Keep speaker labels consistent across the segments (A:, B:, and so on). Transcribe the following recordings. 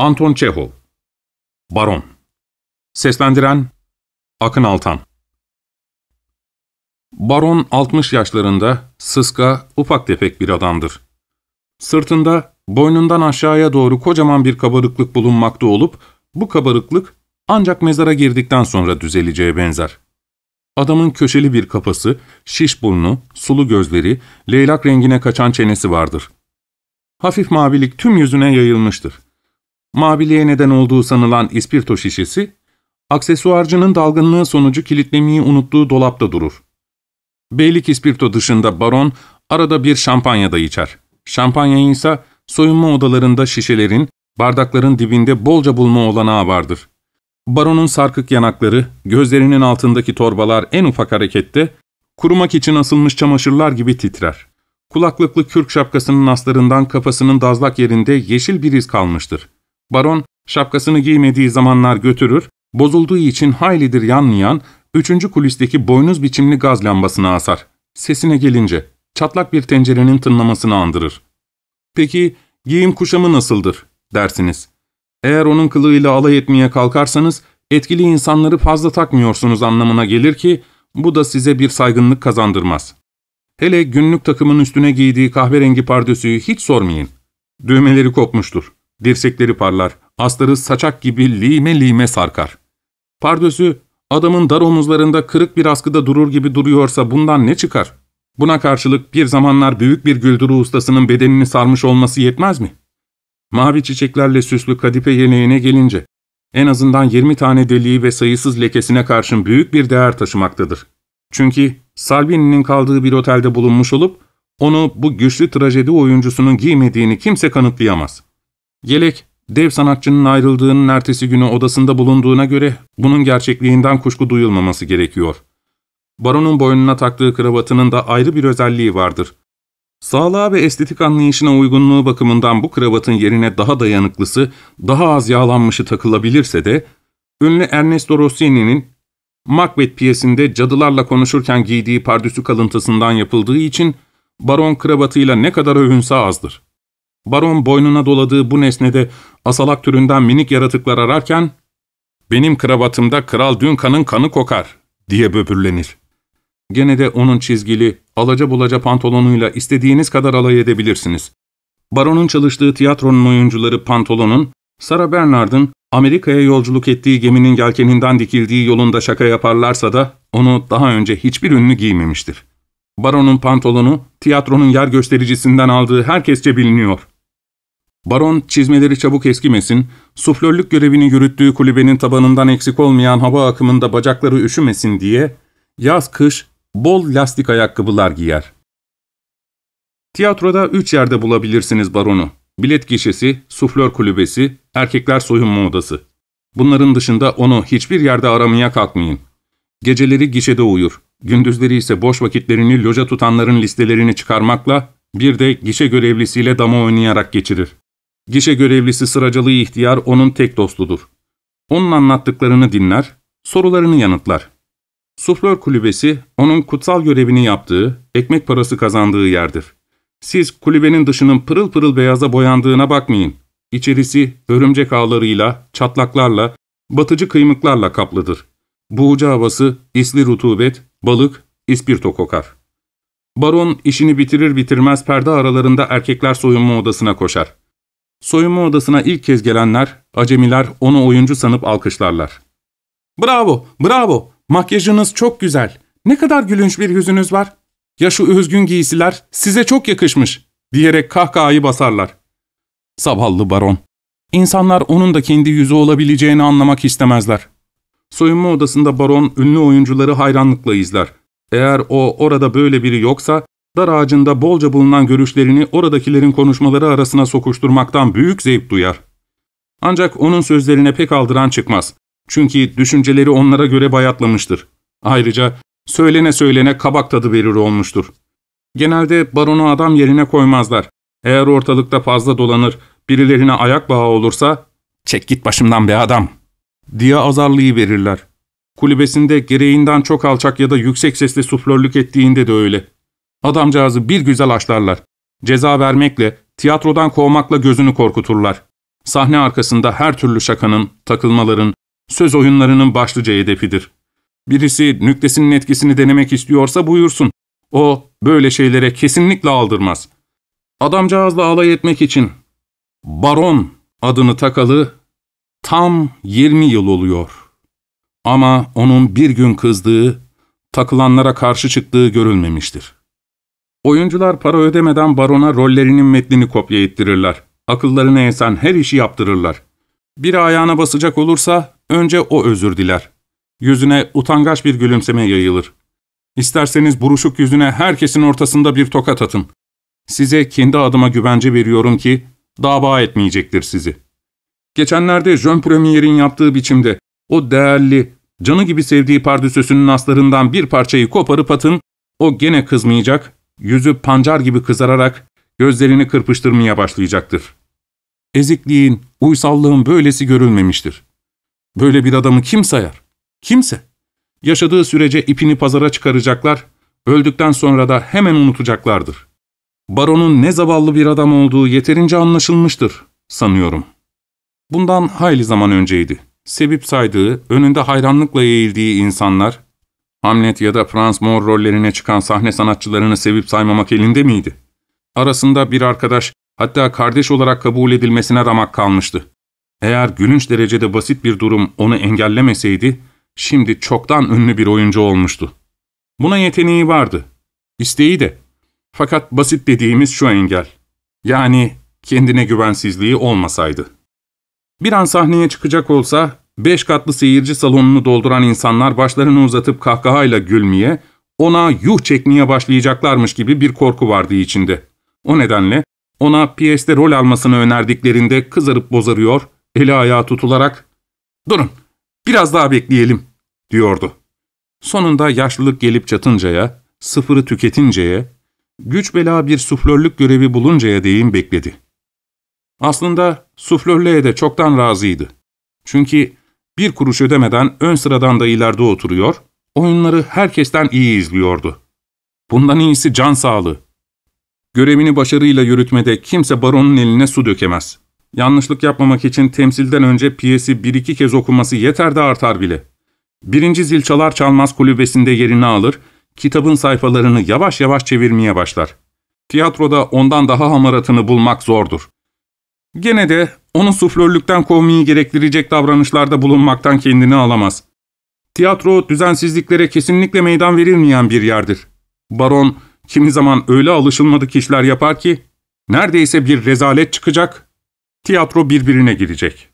A: Anton Çehov Baron Seslendiren Akın Altan Baron 60 yaşlarında, sıska, ufak tefek bir adamdır. Sırtında, boynundan aşağıya doğru kocaman bir kabarıklık bulunmakta olup, bu kabarıklık ancak mezara girdikten sonra düzeleceğe benzer. Adamın köşeli bir kafası, şiş burnu, sulu gözleri, leylak rengine kaçan çenesi vardır. Hafif mavilik tüm yüzüne yayılmıştır. Maviliğe neden olduğu sanılan ispirto şişesi, aksesuarcının dalgınlığı sonucu kilitlemeyi unuttuğu dolapta durur. Beylik ispirto dışında baron arada bir şampanya da içer. Şampanyayı ise soyunma odalarında şişelerin, bardakların dibinde bolca bulma olanağı vardır. Baronun sarkık yanakları, gözlerinin altındaki torbalar en ufak harekette, kurumak için asılmış çamaşırlar gibi titrer. Kulaklıklı kürk şapkasının aslarından kafasının dazlak yerinde yeşil bir iz kalmıştır. Baron şapkasını giymediği zamanlar götürür, bozulduğu için haylidir yanmayan, üçüncü kulisteki boynuz biçimli gaz lambasını asar. Sesine gelince, çatlak bir tencerenin tınlamasını andırır. Peki, giyim kuşamı nasıldır, dersiniz. Eğer onun kılığıyla alay etmeye kalkarsanız, etkili insanları fazla takmıyorsunuz anlamına gelir ki, bu da size bir saygınlık kazandırmaz. Hele günlük takımın üstüne giydiği kahverengi pardösüyü hiç sormayın. Düğmeleri kopmuştur. Dirsekleri parlar, astarı saçak gibi lime lime sarkar. Pardösü, adamın dar omuzlarında kırık bir askıda durur gibi duruyorsa bundan ne çıkar? Buna karşılık bir zamanlar büyük bir güldürü ustasının bedenini sarmış olması yetmez mi? Mavi çiçeklerle süslü kadife yeleğine gelince, en azından 20 tane deliği ve sayısız lekesine karşın büyük bir değer taşımaktadır. Çünkü Salvini'nin kaldığı bir otelde bulunmuş olup, onu bu güçlü trajedi oyuncusunun giymediğini kimse kanıtlayamaz. Yelek, dev sanatçının ayrıldığının ertesi günü odasında bulunduğuna göre bunun gerçekliğinden kuşku duyulmaması gerekiyor. Baron'un boynuna taktığı kravatının da ayrı bir özelliği vardır. Sağlığa ve estetik anlayışına uygunluğu bakımından bu kravatın yerine daha dayanıklısı, daha az yağlanmışı takılabilirse de, ünlü Ernesto Rossini'nin Macbeth piyesinde cadılarla konuşurken giydiği pardüsü kalıntısından yapıldığı için baron kravatıyla ne kadar övünse azdır. Baron boynuna doladığı bu nesnede asalak türünden minik yaratıklar ararken ''Benim kravatımda Kral Dünkan'ın kanı kokar.'' diye böbürlenir. Gene de onun çizgili, alaca bulaca pantolonuyla istediğiniz kadar alay edebilirsiniz. Baron'un çalıştığı tiyatronun oyuncuları pantolonun, Sara Bernard'ın Amerika'ya yolculuk ettiği geminin yelkeninden dikildiği yolunda şaka yaparlarsa da onu daha önce hiçbir ünlü giymemiştir. Baron'un pantolonu tiyatronun yer göstericisinden aldığı herkesçe biliniyor. Baron çizmeleri çabuk eskimesin, suflörlük görevini yürüttüğü kulübenin tabanından eksik olmayan hava akımında bacakları üşümesin diye yaz-kış bol lastik ayakkabılar giyer. Tiyatroda üç yerde bulabilirsiniz baronu. Bilet gişesi, suflör kulübesi, erkekler soyunma odası. Bunların dışında onu hiçbir yerde aramaya kalkmayın. Geceleri gişede uyur, gündüzleri ise boş vakitlerini loja tutanların listelerini çıkarmakla, bir de gişe görevlisiyle dama oynayarak geçirir. Gişe görevlisi sıracalığı ihtiyar onun tek dostudur. Onun anlattıklarını dinler, sorularını yanıtlar. Suflör kulübesi onun kutsal görevini yaptığı, ekmek parası kazandığı yerdir. Siz kulübenin dışının pırıl pırıl beyaza boyandığına bakmayın. İçerisi örümcek ağlarıyla, çatlaklarla, batıcı kıymıklarla kaplıdır. Buğucu havası, isli rutubet, balık, ispirto kokar. Baron işini bitirir bitirmez perde aralarında erkekler soyunma odasına koşar. Soyunma odasına ilk kez gelenler, acemiler onu oyuncu sanıp alkışlarlar. ''Bravo, bravo, makyajınız çok güzel. Ne kadar gülünç bir yüzünüz var. Ya şu özgün giysiler size çok yakışmış.'' diyerek kahkahayı basarlar. Sabahlı baron. İnsanlar onun da kendi yüzü olabileceğini anlamak istemezler. Soyunma odasında baron ünlü oyuncuları hayranlıkla izler. Eğer o orada böyle biri yoksa dar ağacında bolca bulunan görüşlerini oradakilerin konuşmaları arasına sokuşturmaktan büyük zevk duyar. Ancak onun sözlerine pek aldıran çıkmaz. Çünkü düşünceleri onlara göre bayatlamıştır. Ayrıca söylene söylene kabak tadı verir olmuştur. Genelde baronu adam yerine koymazlar. Eğer ortalıkta fazla dolanır, birilerine ayak bağı olursa ''Çek git başımdan be adam!'' diye azarlığı verirler. Kulübesinde gereğinden çok alçak ya da yüksek sesle suflörlük ettiğinde de öyle. Adamcağızı bir güzel aşlarlar. Ceza vermekle, tiyatrodan kovmakla gözünü korkuturlar. Sahne arkasında her türlü şakanın, takılmaların, söz oyunlarının başlıca hedefidir. Birisi nüktesinin etkisini denemek istiyorsa buyursun. O böyle şeylere kesinlikle aldırmaz. Adamcağızla alay etmek için Baron adını takalı tam 20 yıl oluyor. Ama onun bir gün kızdığı, takılanlara karşı çıktığı görülmemiştir. Oyuncular para ödemeden barona rollerinin metnini kopya ettirirler. Akıllarına esen her işi yaptırırlar. Bir ayağına basacak olursa önce o özür diler. Yüzüne utangaç bir gülümseme yayılır. İsterseniz buruşuk yüzüne herkesin ortasında bir tokat atın. Size kendi adıma güvence veriyorum ki dava etmeyecektir sizi. Geçenlerde Jön Premier'in yaptığı biçimde o değerli, canı gibi sevdiği pardüsösünün aslarından bir parçayı koparıp atın, o gene kızmayacak, yüzü pancar gibi kızararak gözlerini kırpıştırmaya başlayacaktır. Ezikliğin, uysallığın böylesi görülmemiştir. Böyle bir adamı kim sayar? Kimse. Yaşadığı sürece ipini pazara çıkaracaklar, öldükten sonra da hemen unutacaklardır. Baronun ne zavallı bir adam olduğu yeterince anlaşılmıştır, sanıyorum. Bundan hayli zaman önceydi. Sebip saydığı, önünde hayranlıkla eğildiği insanlar, Hamlet ya da Franz Moore rollerine çıkan sahne sanatçılarını sevip saymamak elinde miydi? Arasında bir arkadaş, hatta kardeş olarak kabul edilmesine ramak kalmıştı. Eğer gülünç derecede basit bir durum onu engellemeseydi, şimdi çoktan ünlü bir oyuncu olmuştu. Buna yeteneği vardı. İsteği de. Fakat basit dediğimiz şu engel. Yani kendine güvensizliği olmasaydı. Bir an sahneye çıkacak olsa Beş katlı seyirci salonunu dolduran insanlar başlarını uzatıp kahkahayla gülmeye, ona yuh çekmeye başlayacaklarmış gibi bir korku vardı içinde. O nedenle ona piyeste rol almasını önerdiklerinde kızarıp bozarıyor, eli ayağı tutularak ''Durun, biraz daha bekleyelim.'' diyordu. Sonunda yaşlılık gelip çatıncaya, sıfırı tüketinceye, güç bela bir suflörlük görevi buluncaya deyim bekledi. Aslında suflörlüğe de çoktan razıydı. Çünkü bir kuruş ödemeden ön sıradan da ileride oturuyor, oyunları herkesten iyi izliyordu. Bundan iyisi can sağlığı. Görevini başarıyla yürütmede kimse baronun eline su dökemez. Yanlışlık yapmamak için temsilden önce piyesi bir iki kez okuması yeter de artar bile. Birinci zil çalar çalmaz kulübesinde yerini alır, kitabın sayfalarını yavaş yavaş çevirmeye başlar. Tiyatroda ondan daha hamaratını bulmak zordur. Gene de onu suflörlükten kovmayı gerektirecek davranışlarda bulunmaktan kendini alamaz. Tiyatro düzensizliklere kesinlikle meydan verilmeyen bir yerdir. Baron kimi zaman öyle alışılmadık işler yapar ki neredeyse bir rezalet çıkacak, tiyatro birbirine girecek.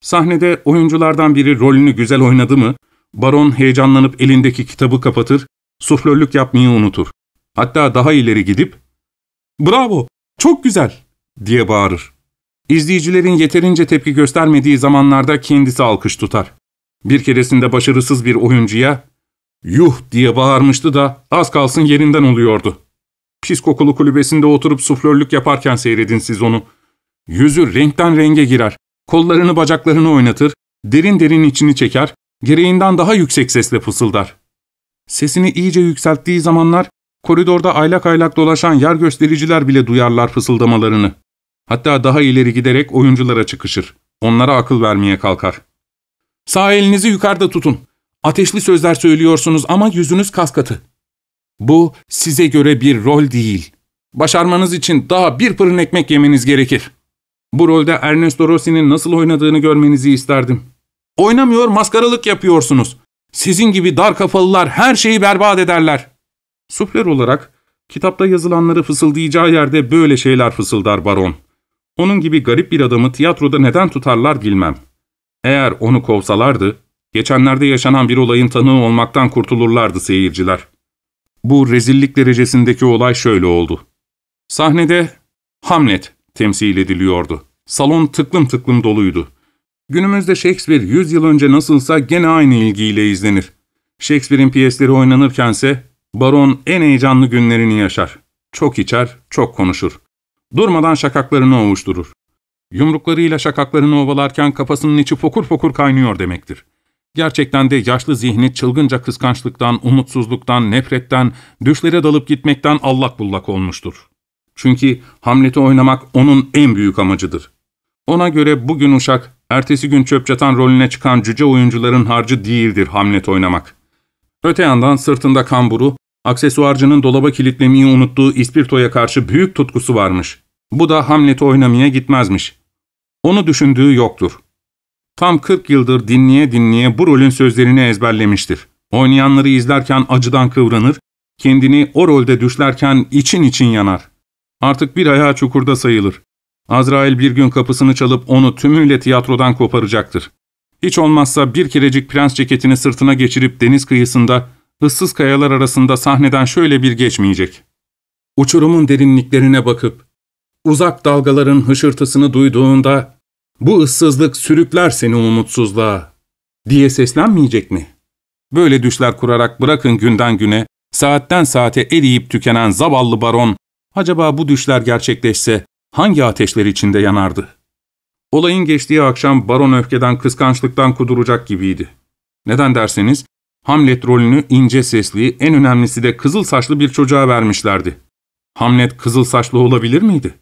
A: Sahnede oyunculardan biri rolünü güzel oynadı mı, baron heyecanlanıp elindeki kitabı kapatır, suflörlük yapmayı unutur. Hatta daha ileri gidip bravo, çok güzel diye bağırır. İzleyicilerin yeterince tepki göstermediği zamanlarda kendisi alkış tutar. Bir keresinde başarısız bir oyuncuya yuh diye bağırmıştı da az kalsın yerinden oluyordu. Pis kokulu kulübesinde oturup suflörlük yaparken seyredin siz onu. Yüzü renkten renge girer, kollarını bacaklarını oynatır, derin derin içini çeker, gereğinden daha yüksek sesle fısıldar. Sesini iyice yükselttiği zamanlar Koridorda aylak aylak dolaşan yer göstericiler bile duyarlar fısıldamalarını. Hatta daha ileri giderek oyunculara çıkışır. Onlara akıl vermeye kalkar. Sağ elinizi yukarıda tutun. Ateşli sözler söylüyorsunuz ama yüzünüz kaskatı. Bu size göre bir rol değil. Başarmanız için daha bir pırın ekmek yemeniz gerekir. Bu rolde Ernesto Rossi'nin nasıl oynadığını görmenizi isterdim. Oynamıyor, maskaralık yapıyorsunuz. Sizin gibi dar kafalılar her şeyi berbat ederler. Sufler olarak kitapta yazılanları fısıldayacağı yerde böyle şeyler fısıldar baron. Onun gibi garip bir adamı tiyatroda neden tutarlar bilmem. Eğer onu kovsalardı, geçenlerde yaşanan bir olayın tanığı olmaktan kurtulurlardı seyirciler. Bu rezillik derecesindeki olay şöyle oldu. Sahnede Hamlet temsil ediliyordu. Salon tıklım tıklım doluydu. Günümüzde Shakespeare 100 yıl önce nasılsa gene aynı ilgiyle izlenir. Shakespeare'in piyesleri oynanırkense Baron en heyecanlı günlerini yaşar. Çok içer, çok konuşur. Durmadan şakaklarını ovuşturur. Yumruklarıyla şakaklarını ovalarken kafasının içi fokur fokur kaynıyor demektir. Gerçekten de yaşlı zihni çılgınca kıskançlıktan, umutsuzluktan, nefretten, düşlere dalıp gitmekten allak bullak olmuştur. Çünkü Hamlet'i oynamak onun en büyük amacıdır. Ona göre bugün uşak, ertesi gün çöp çatan rolüne çıkan cüce oyuncuların harcı değildir Hamlet oynamak. Öte yandan sırtında kamburu, Aksesuarcının dolaba kilitlemeyi unuttuğu ispirtoya karşı büyük tutkusu varmış. Bu da Hamlet'i oynamaya gitmezmiş. Onu düşündüğü yoktur. Tam 40 yıldır dinleye dinleye bu rolün sözlerini ezberlemiştir. Oynayanları izlerken acıdan kıvranır, kendini o rolde düşlerken için için yanar. Artık bir ayağı çukurda sayılır. Azrail bir gün kapısını çalıp onu tümüyle tiyatrodan koparacaktır. Hiç olmazsa bir kerecik prens ceketini sırtına geçirip deniz kıyısında hıssız kayalar arasında sahneden şöyle bir geçmeyecek. Uçurumun derinliklerine bakıp, uzak dalgaların hışırtısını duyduğunda, bu ıssızlık sürükler seni umutsuzluğa diye seslenmeyecek mi? Böyle düşler kurarak bırakın günden güne, saatten saate eriyip tükenen zavallı baron, acaba bu düşler gerçekleşse hangi ateşler içinde yanardı? Olayın geçtiği akşam baron öfkeden, kıskançlıktan kuduracak gibiydi. Neden derseniz, Hamlet rolünü ince sesli, en önemlisi de kızıl saçlı bir çocuğa vermişlerdi. Hamlet kızıl saçlı olabilir miydi?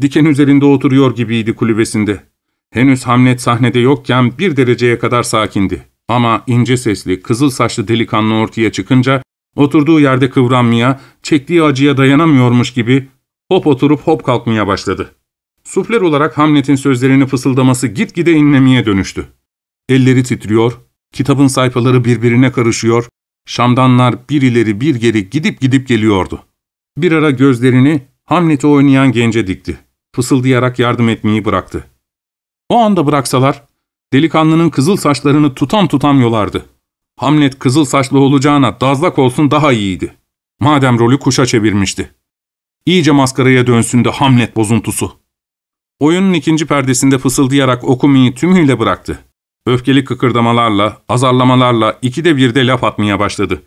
A: Diken üzerinde oturuyor gibiydi kulübesinde. Henüz Hamlet sahnede yokken bir dereceye kadar sakindi. Ama ince sesli, kızıl saçlı delikanlı ortaya çıkınca oturduğu yerde kıvranmaya, çektiği acıya dayanamıyormuş gibi hop oturup hop kalkmaya başladı. Sufler olarak Hamlet'in sözlerini fısıldaması gitgide inlemeye dönüştü. Elleri titriyor, Kitabın sayfaları birbirine karışıyor, şamdanlar bir ileri bir geri gidip gidip geliyordu. Bir ara gözlerini Hamlet'i oynayan gence dikti. Fısıldayarak yardım etmeyi bıraktı. O anda bıraksalar, delikanlının kızıl saçlarını tutam tutam yolardı. Hamlet kızıl saçlı olacağına dazlak olsun daha iyiydi. Madem rolü kuşa çevirmişti. İyice maskaraya dönsün de Hamlet bozuntusu. Oyunun ikinci perdesinde fısıldayarak okumayı tümüyle bıraktı öfkeli kıkırdamalarla, azarlamalarla ikide birde laf atmaya başladı.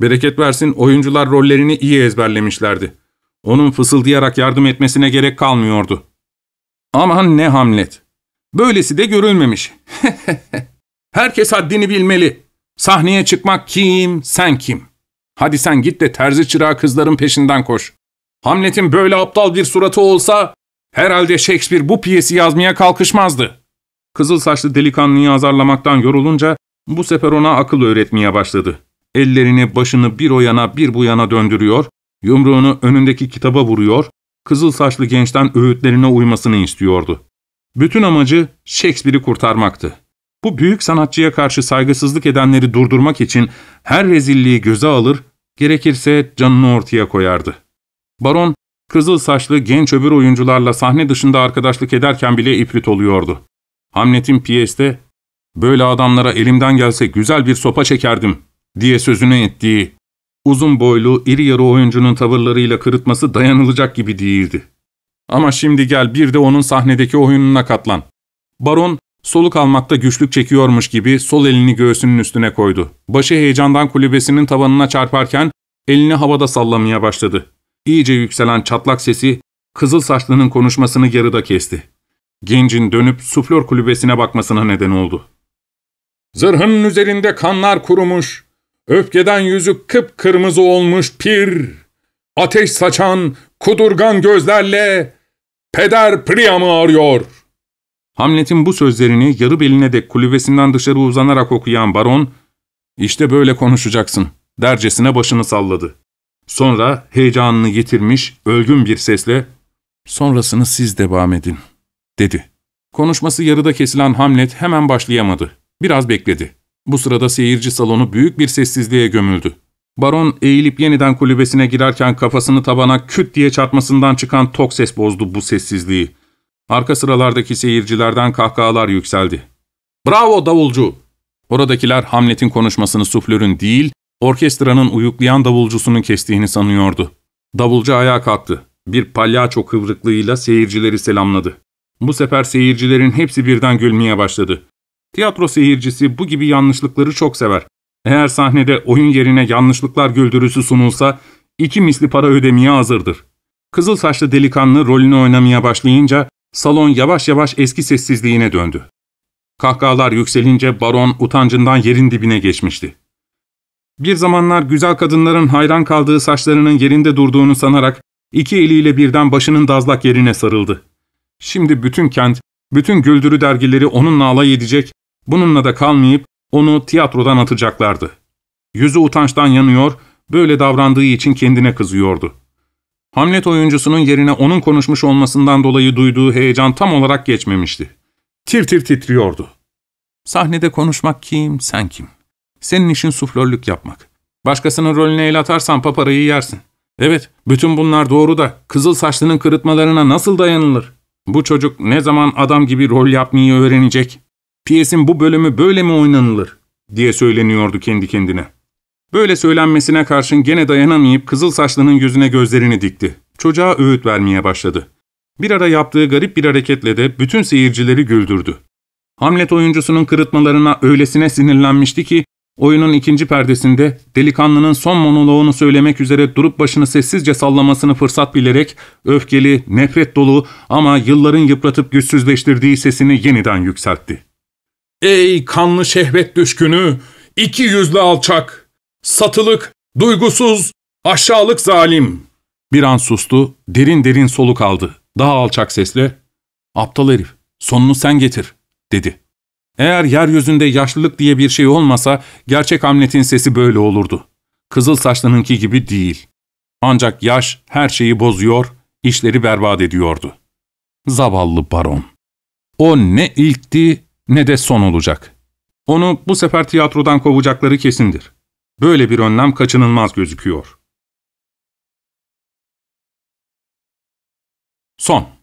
A: Bereket versin oyuncular rollerini iyi ezberlemişlerdi. Onun fısıldayarak yardım etmesine gerek kalmıyordu. Aman ne hamlet. Böylesi de görülmemiş. Herkes haddini bilmeli. Sahneye çıkmak kim, sen kim? Hadi sen git de terzi çırağı kızların peşinden koş. Hamlet'in böyle aptal bir suratı olsa herhalde Shakespeare bu piyesi yazmaya kalkışmazdı. Kızıl saçlı delikanlıyı azarlamaktan yorulunca bu sefer ona akıl öğretmeye başladı. Ellerini başını bir o yana bir bu yana döndürüyor, yumruğunu önündeki kitaba vuruyor, kızıl saçlı gençten öğütlerine uymasını istiyordu. Bütün amacı Shakespeare'i kurtarmaktı. Bu büyük sanatçıya karşı saygısızlık edenleri durdurmak için her rezilliği göze alır, gerekirse canını ortaya koyardı. Baron, kızıl saçlı genç öbür oyuncularla sahne dışında arkadaşlık ederken bile ifrit oluyordu. Hamlet'in piyeste ''Böyle adamlara elimden gelse güzel bir sopa çekerdim.'' diye sözünü ettiği, uzun boylu, iri yarı oyuncunun tavırlarıyla kırıtması dayanılacak gibi değildi. Ama şimdi gel bir de onun sahnedeki oyununa katlan. Baron, soluk almakta güçlük çekiyormuş gibi sol elini göğsünün üstüne koydu. Başı heyecandan kulübesinin tavanına çarparken elini havada sallamaya başladı. İyice yükselen çatlak sesi, kızıl saçlının konuşmasını yarıda kesti gencin dönüp suflör kulübesine bakmasına neden oldu. Zırhının üzerinde kanlar kurumuş, öfkeden yüzü kıpkırmızı olmuş pir, ateş saçan, kudurgan gözlerle peder Priam'ı arıyor. Hamlet'in bu sözlerini yarı beline dek kulübesinden dışarı uzanarak okuyan baron, işte böyle konuşacaksın.'' dercesine başını salladı. Sonra heyecanını yitirmiş, ölgün bir sesle ''Sonrasını siz devam edin.'' dedi. Konuşması yarıda kesilen Hamlet hemen başlayamadı. Biraz bekledi. Bu sırada seyirci salonu büyük bir sessizliğe gömüldü. Baron eğilip yeniden kulübesine girerken kafasını tabana küt diye çarpmasından çıkan tok ses bozdu bu sessizliği. Arka sıralardaki seyircilerden kahkahalar yükseldi. ''Bravo davulcu!'' Oradakiler Hamlet'in konuşmasını suflörün değil, orkestranın uyuklayan davulcusunun kestiğini sanıyordu. Davulcu ayağa kalktı. Bir palyaço kıvrıklığıyla seyircileri selamladı. Bu sefer seyircilerin hepsi birden gülmeye başladı. Tiyatro seyircisi bu gibi yanlışlıkları çok sever. Eğer sahnede oyun yerine yanlışlıklar güldürüsü sunulsa iki misli para ödemeye hazırdır. Kızıl saçlı delikanlı rolünü oynamaya başlayınca salon yavaş yavaş eski sessizliğine döndü. Kahkahalar yükselince baron utancından yerin dibine geçmişti. Bir zamanlar güzel kadınların hayran kaldığı saçlarının yerinde durduğunu sanarak iki eliyle birden başının dazlak yerine sarıldı. Şimdi bütün kent, bütün güldürü dergileri onunla alay edecek, bununla da kalmayıp onu tiyatrodan atacaklardı. Yüzü utançtan yanıyor, böyle davrandığı için kendine kızıyordu. Hamlet oyuncusunun yerine onun konuşmuş olmasından dolayı duyduğu heyecan tam olarak geçmemişti. Tir tir titriyordu. Sahnede konuşmak kim, sen kim? Senin işin suflörlük yapmak. Başkasının rolüne el atarsan paparayı yersin. Evet, bütün bunlar doğru da kızıl saçlının kırıtmalarına nasıl dayanılır? Bu çocuk ne zaman adam gibi rol yapmayı öğrenecek? Piyesin bu bölümü böyle mi oynanılır? diye söyleniyordu kendi kendine. Böyle söylenmesine karşın gene dayanamayıp kızıl saçlının yüzüne gözlerini dikti. Çocuğa öğüt vermeye başladı. Bir ara yaptığı garip bir hareketle de bütün seyircileri güldürdü. Hamlet oyuncusunun kırıtmalarına öylesine sinirlenmişti ki Oyunun ikinci perdesinde delikanlının son monoloğunu söylemek üzere durup başını sessizce sallamasını fırsat bilerek öfkeli, nefret dolu ama yılların yıpratıp güçsüzleştirdiği sesini yeniden yükseltti. ''Ey kanlı şehvet düşkünü, iki yüzlü alçak, satılık, duygusuz, aşağılık zalim!'' Bir an sustu, derin derin soluk aldı. Daha alçak sesle ''Aptal herif, sonunu sen getir.'' dedi. Eğer yeryüzünde yaşlılık diye bir şey olmasa gerçek Hamlet'in sesi böyle olurdu. Kızıl saçlınınki gibi değil. Ancak yaş her şeyi bozuyor, işleri berbat ediyordu. Zavallı baron. O ne ilkti ne de son olacak. Onu bu sefer tiyatrodan kovacakları kesindir. Böyle bir önlem kaçınılmaz gözüküyor. Son